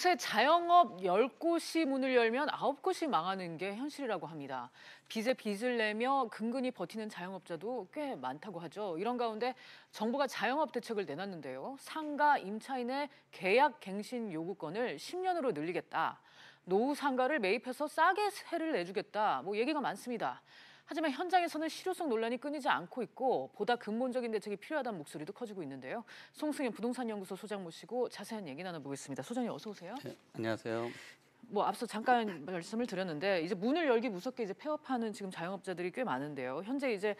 요새 자영업 10곳이 문을 열면 9곳이 망하는 게 현실이라고 합니다. 빚에 빚을 내며 근근히 버티는 자영업자도 꽤 많다고 하죠. 이런 가운데 정부가 자영업 대책을 내놨는데요. 상가 임차인의 계약 갱신 요구권을 10년으로 늘리겠다. 노후 상가를 매입해서 싸게 세를 내주겠다. 뭐 얘기가 많습니다. 하지만 현장에서는 실효성 논란이 끊이지 않고 있고 보다 근본적인 대책이 필요하다는 목소리도 커지고 있는데요. 송승현 부동산 연구소 소장 모시고 자세한 얘기 나눠보겠습니다. 소장님 어서 오세요. 네, 안녕하세요. 뭐 앞서 잠깐 말씀을 드렸는데 이제 문을 열기 무섭게 이제 폐업하는 지금 자영업자들이 꽤 많은데요. 현재 이제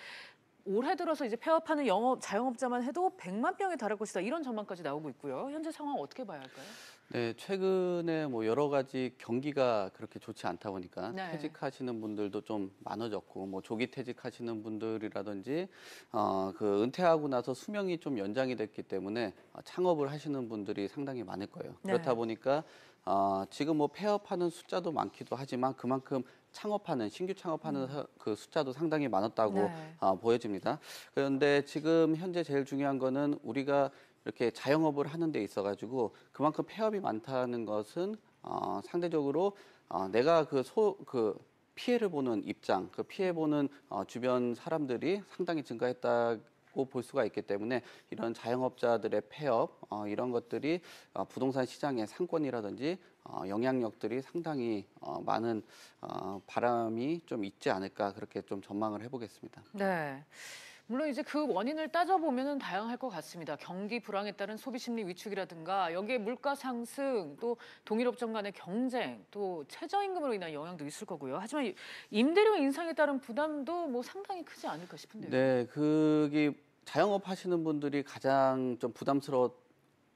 올해 들어서 이제 폐업하는 영업 자영업자만 해도 100만 병에 달할 것이다 이런 전망까지 나오고 있고요. 현재 상황 어떻게 봐야 할까요? 네, 최근에 뭐 여러 가지 경기가 그렇게 좋지 않다 보니까 네. 퇴직하시는 분들도 좀 많아졌고 뭐 조기 퇴직하시는 분들이라든지 어, 그 은퇴하고 나서 수명이 좀 연장이 됐기 때문에 창업을 하시는 분들이 상당히 많을 거예요. 네. 그렇다 보니까 어, 지금 뭐 폐업하는 숫자도 많기도 하지만 그만큼 창업하는 신규 창업하는 음. 그 숫자도 상당히 많았다고 네. 아, 보여집니다. 그런데 지금 현재 제일 중요한 거는 우리가 이렇게 자영업을 하는 데 있어 가지고 그만큼 폐업이 많다는 것은 어, 상대적으로 어, 내가 그 소그 그 피해를 보는 입장, 그 피해 보는 어, 주변 사람들이 상당히 증가했다 있다고 볼 수가 있기 때문에 이런 자영업자들의 폐업 어, 이런 것들이 어, 부동산 시장의 상권이라든지 어, 영향력들이 상당히 어, 많은 어, 바람이 좀 있지 않을까 그렇게 좀 전망을 해보겠습니다. 네. 물론 이제 그 원인을 따져보면 다양할 것 같습니다. 경기 불황에 따른 소비 심리 위축이라든가 여기에 물가 상승, 또 동일업종 간의 경쟁, 또 최저임금으로 인한 영향도 있을 거고요. 하지만 임대료 인상에 따른 부담도 뭐 상당히 크지 않을까 싶은데요. 네, 그게 자영업 하시는 분들이 가장 좀부담스러웠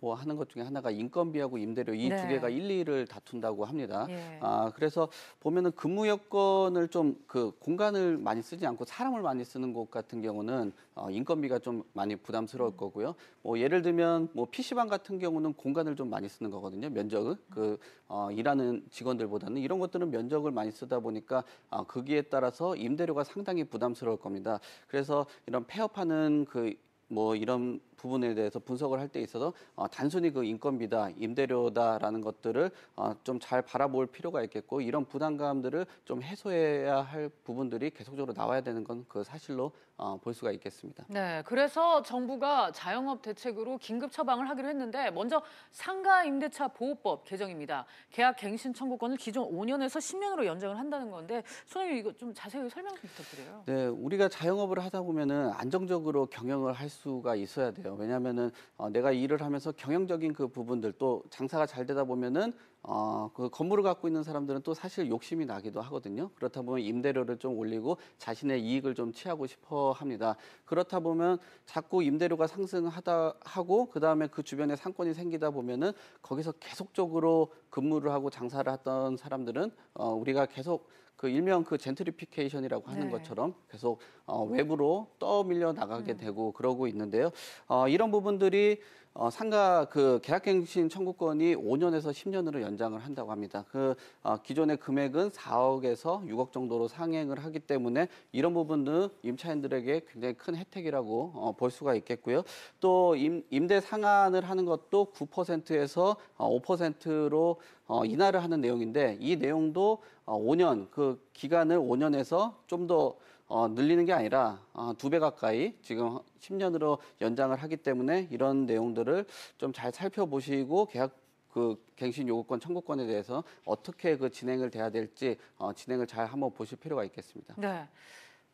뭐 하는 것 중에 하나가 인건비하고 임대료 이두 네. 개가 1, 2를 다툰다고 합니다. 예. 아 그래서 보면은 근무 여건을 좀 그 공간을 많이 쓰지 않고 사람을 많이 쓰는 곳 같은 경우는 어, 인건비가 좀 많이 부담스러울 음. 거고요. 뭐 예를 들면 뭐 PC방 같은 경우는 공간을 좀 많이 쓰는 거거든요. 면적을 음. 그 어, 일하는 직원들보다는 이런 것들은 면적을 많이 쓰다 보니까 어, 거기에 따라서 임대료가 상당히 부담스러울 겁니다. 그래서 이런 폐업하는 그뭐 이런 부분에 대해서 분석을 할 때 있어서 어, 단순히 그 인건비다, 임대료다라는 것들을 어, 좀잘 바라볼 필요가 있겠고 이런 부담감들을 좀 해소해야 할 부분들이 계속적으로 나와야 되는 건 그 사실로 어, 볼 수가 있겠습니다. 네, 그래서 정부가 자영업 대책으로 긴급 처방을 하기로 했는데 먼저 상가 임대차 보호법 개정입니다. 계약 갱신 청구권을 기존 5년에서 10년으로 연장을 한다는 건데 소장님 이거 좀 자세히 설명 좀 부탁드려요. 네, 우리가 자영업을 하다 보면은 안정적으로 경영을 할수 수가 있어야 돼요. 왜냐하면은 어, 내가 일을 하면서 경영적인 그 부분들 또 장사가 잘 되다 보면은 어, 그 건물을 갖고 있는 사람들은 또 사실 욕심이 나기도 하거든요. 그렇다 보면 임대료를 좀 올리고 자신의 이익을 좀 취하고 싶어 합니다. 그렇다 보면 자꾸 임대료가 상승하다 하고 그 다음에 그 주변에 상권이 생기다 보면은 거기서 계속적으로 근무를 하고 장사를 했던 사람들은 어, 우리가 계속 그 일명 그 젠트리피케이션이라고 하는 네. 것처럼 계속 어, 외부로 떠밀려 나가게 음. 되고 그러고 있는데요. 어, 이런 부분들이 어, 상가 그 계약갱신 청구권이 5년에서 10년으로 연장을 한다고 합니다. 그 어, 기존의 금액은 4억에서 6억 정도로 상행을 하기 때문에 이런 부분은 임차인들에게 굉장히 큰 혜택이라고 어, 볼 수가 있겠고요. 또 임, 임대 상한을 하는 것도 9%에서 어, 5%로 어, 인하를 하는 내용인데 이 내용도 어, 5년 그 기간을 5년에서 좀 더 어, 늘리는 게 아니라 어, 두 배 가까이 지금 10년으로 연장을 하기 때문에 이런 내용들 부분들을 좀잘 살펴보시고 계약 그 갱신 요구권 청구권에 대해서 어떻게 그 진행을 돼야 될지 어, 진행을 잘 한번 보실 필요가 있겠습니다. 네.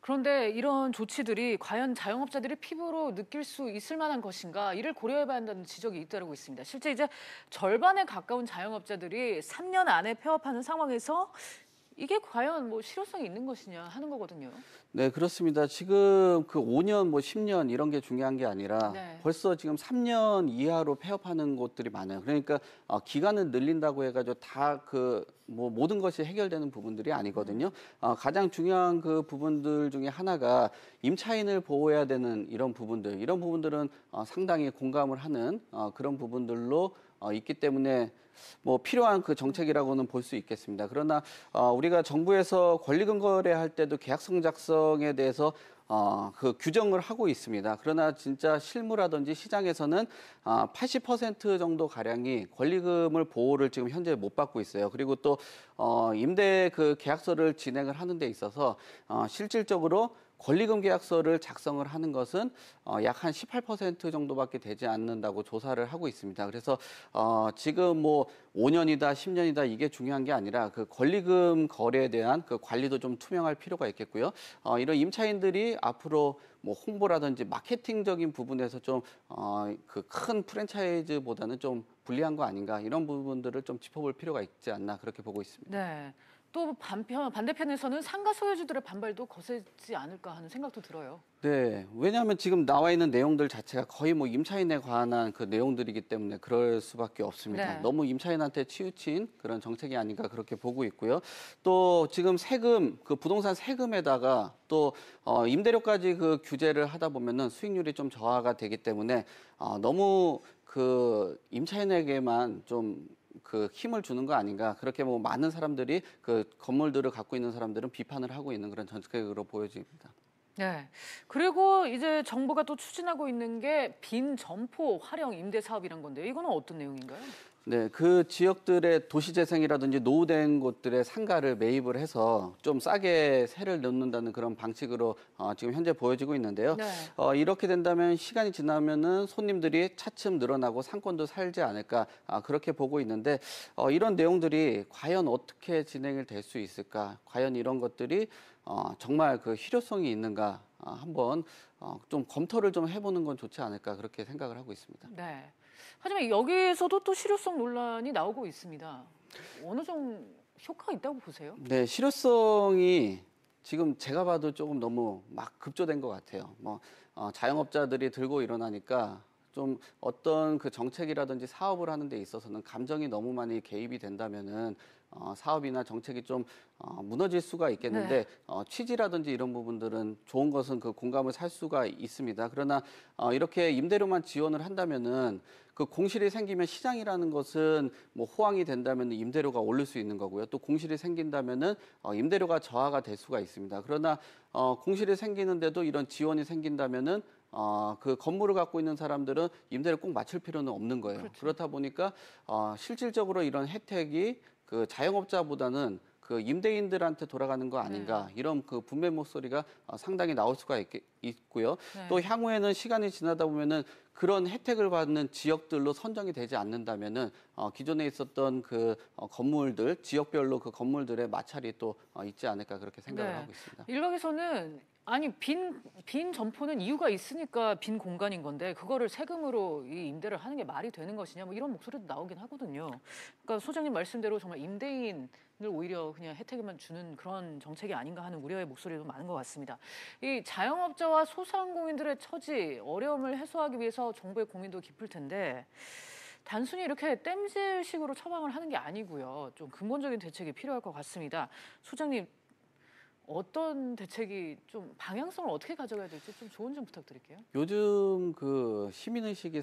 그런데 이런 조치들이 과연 자영업자들이 피부로 느낄 수 있을 만한 것인가 이를 고려해봐야 한다는 지적이 잇따르고 있습니다. 실제 이제 절반에 가까운 자영업자들이 3년 안에 폐업하는 상황에서 이게 과연 뭐 실효성이 있는 것이냐 하는 거거든요. 네, 그렇습니다. 지금 그 5년 뭐 10년 이런 게 중요한 게 아니라 네. 벌써 지금 3년 이하로 폐업하는 곳들이 많아요. 그러니까 어, 기간을 늘린다고 해가지고 다 그 뭐 모든 것이 해결되는 부분들이 아니거든요. 음. 어, 가장 중요한 그 부분들 중에 하나가 임차인을 보호해야 되는 이런 부분들, 이런 부분들은 어, 상당히 공감을 하는 어, 그런 부분들로 어, 있기 때문에 뭐 필요한 그 정책이라고는 볼 수 있겠습니다. 그러나 어, 우리가 정부에서 권리금거래 할 때도 계약성 작성에 대해서 어, 그 규정을 하고 있습니다. 그러나 진짜 실무라든지 시장에서는 아, 어, 80% 정도 가량이 권리금을 보호를 지금 현재 못 받고 있어요. 그리고 또 어, 임대 그 계약서를 진행을 하는 데 있어서 어, 실질적으로 권리금 계약서를 작성을 하는 것은 어, 약한 18% 정도밖에 되지 않는다고 조사를 하고 있습니다. 그래서 어, 지금 뭐 5년이다 10년이다 이게 중요한 게 아니라 그 권리금 거래에 대한 그 관리도 좀 투명할 필요가 있겠고요. 어, 이런 임차인들이 앞으로 뭐 홍보라든지 마케팅적인 부분에서 좀 어, 그 큰 프랜차이즈보다는 좀 불리한 거 아닌가 이런 부분들을 좀 짚어볼 필요가 있지 않나 그렇게 보고 있습니다. 네. 또 반편, 반대편에서는 상가 소유주들의 반발도 거세지 않을까 하는 생각도 들어요. 네, 왜냐하면 지금 나와 있는 내용들 자체가 거의 뭐 임차인에 관한 그 내용들이기 때문에 그럴 수밖에 없습니다. 네. 너무 임차인한테 치우친 그런 정책이 아닌가 그렇게 보고 있고요. 또 지금 세금 그 부동산 세금에다가 또 어, 임대료까지 그 규제를 하다 보면은 수익률이 좀 저하가 되기 때문에 어, 너무 그 임차인에게만 좀그 힘을 주는 거 아닌가 그렇게 뭐 많은 사람들이 그 건물들을 갖고 있는 사람들은 비판을 하고 있는 그런 전체적으로 보여집니다. 네. 그리고 이제 정부가 또 추진하고 있는 게 빈 점포 활용 임대 사업이란 건데요. 이거는 어떤 내용인가요? 네, 그 지역들의 도시재생이라든지 노후된 곳들의 상가를 매입을 해서 좀 싸게 세를 넣는다는 그런 방식으로 어, 지금 현재 보여지고 있는데요. 네. 어, 이렇게 된다면 시간이 지나면은 손님들이 차츰 늘어나고 상권도 살지 않을까 아, 그렇게 보고 있는데 어, 이런 내용들이 과연 어떻게 진행이 될 수 있을까? 과연 이런 것들이 어, 정말 그 실효성이 있는가 어, 한번 어, 좀 검토를 좀 해보는 건 좋지 않을까 그렇게 생각을 하고 있습니다. 네. 하지만 여기에서도 또 실효성 논란이 나오고 있습니다. 어느 정도 효과가 있다고 보세요? 네, 실효성이 지금 제가 봐도 조금 너무 막 급조된 것 같아요. 뭐 어, 자영업자들이 들고 일어나니까 좀 어떤 그 정책이라든지 사업을 하는 데 있어서는 감정이 너무 많이 개입이 된다면은 어, 사업이나 정책이 좀 어, 무너질 수가 있겠는데 네. 어, 취지라든지 이런 부분들은 좋은 것은 그 공감을 살 수가 있습니다. 그러나 어, 이렇게 임대료만 지원을 한다면은 그 공실이 생기면 시장이라는 것은 뭐 호황이 된다면 임대료가 오를 수 있는 거고요. 또 공실이 생긴다면은 어, 임대료가 저하가 될 수가 있습니다. 그러나 어, 공실이 생기는데도 이런 지원이 생긴다면은 어, 그 건물을 갖고 있는 사람들은 임대를 꼭 맞출 필요는 없는 거예요. 그렇죠. 그렇다 보니까 어, 실질적으로 이런 혜택이 그 자영업자보다는 그 임대인들한테 돌아가는 거 아닌가 네. 이런 그 분배 목소리가 어, 상당히 나올 수가 있, 있고요. 네. 또 향후에는 시간이 지나다 보면은 그런 혜택을 받는 지역들로 선정이 되지 않는다면은 어, 기존에 있었던 그 어, 건물들 지역별로 그 건물들의 마찰이 또 어, 있지 않을까 그렇게 생각을 네. 하고 있습니다. 일각에서는 아니 빈 빈 점포는 이유가 있으니까 빈 공간인 건데 그거를 세금으로 이 임대를 하는 게 말이 되는 것이냐 뭐 이런 목소리도 나오긴 하거든요. 그러니까 소장님 말씀대로 정말 임대인을 오히려 그냥 혜택만 주는 그런 정책이 아닌가 하는 우려의 목소리도 많은 것 같습니다. 이 자영업자와 소상공인들의 처지 어려움을 해소하기 위해서 정부의 고민도 깊을 텐데 단순히 이렇게 땜질식으로 처방을 하는 게 아니고요. 좀 근본적인 대책이 필요할 것 같습니다. 소장님 어떤 대책이 좀 방향성을 어떻게 가져가야 될지 좀 조언 좀 부탁드릴게요. 요즘 그 시민의식이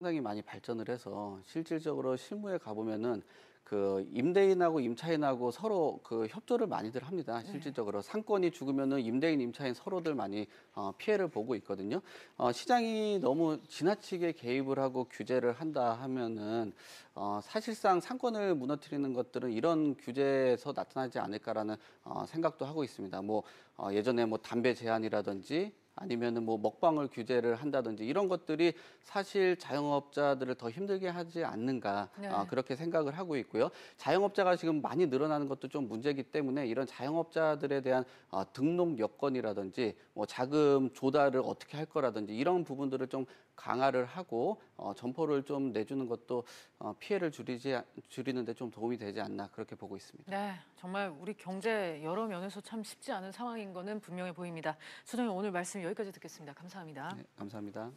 상당히 많이 발전을 해서 실질적으로 실무에 가보면은 그 임대인하고 임차인하고 서로 그 협조를 많이들 합니다. 네. 실질적으로 상권이 죽으면은 임대인 임차인 서로들 많이 어, 피해를 보고 있거든요. 어, 시장이 너무 지나치게 개입을 하고 규제를 한다 하면은 어, 사실상 상권을 무너뜨리는 것들은 이런 규제에서 나타나지 않을까라는 어, 생각도 하고 있습니다. 뭐 어, 예전에 뭐 담배 제한이라든지 아니면뭐 먹방을 규제를 한다든지 이런 것들이 사실 자영업자들을 더 힘들게 하지 않는가 네. 아, 그렇게 생각을 하고 있고요. 자영업자가 지금 많이 늘어나는 것도 좀 문제이기 때문에 이런 자영업자들에 대한 어, 등록 여건이라든지 뭐 자금 조달을 어떻게 할 거라든지 이런 부분들을 좀 강화를 하고 어, 점포를 좀 내주는 것도 어, 피해를 줄이지 줄이는데 좀 도움이 되지 않나 그렇게 보고 있습니다. 네, 정말 우리 경제 여러 면에서 참 쉽지 않은 상황인 거는 분명해 보입니다. 소장님 오늘 말씀. 여기까지 듣겠습니다. 감사합니다. 네, 감사합니다.